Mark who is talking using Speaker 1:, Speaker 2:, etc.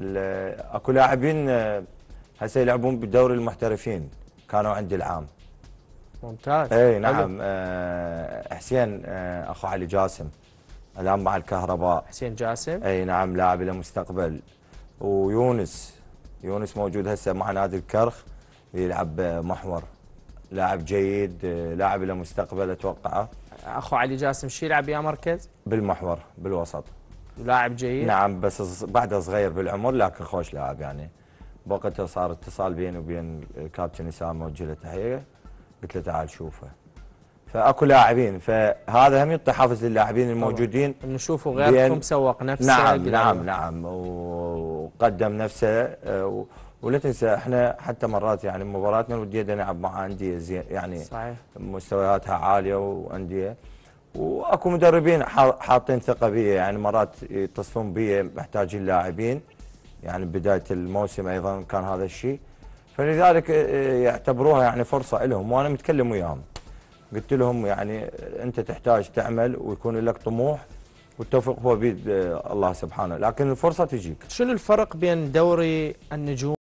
Speaker 1: اكو لاعبين آه، هسه يلعبون بدوري المحترفين كانوا عندي العام
Speaker 2: ممتاز اي نعم
Speaker 1: أه حسين أه اخو علي جاسم الان مع الكهرباء حسين جاسم اي نعم لاعب له مستقبل ويونس يونس موجود هسه مع نادي الكرخ يلعب آه، محور لاعب جيد آه، لاعب له مستقبل اتوقعه اخو علي جاسم شو يلعب يا مركز بالمحور بالوسط لاعب جيد نعم بس بعده صغير بالعمر لكن خوش لاعب يعني بوقتها صار اتصال بيني وبين الكابتن اسامه وجه له تحيه قلت له تعال شوفه فاكو لاعبين فهذا هم يعطي حافز للاعبين الموجودين نشوفه غيركم سوق نفسه نعم نعم نعم وقدم نفسه آه، ولا تنسى احنا حتى مرات يعني مباراتنا الوديه نلعب مع انديه يعني صحيح. مستوياتها عاليه وانديه واكو مدربين حاطين ثقه بي يعني مرات يتصلون بي محتاجين لاعبين يعني بدايه الموسم ايضا كان هذا الشيء فلذلك آه، آه، يعتبروها يعني فرصه لهم وانا متكلم وياهم قلت لهم يعني انت تحتاج تعمل ويكون لك طموح والتوفيق هو بيد آه، الله سبحانه لكن الفرصه تجيك شنو الفرق بين دوري النجوم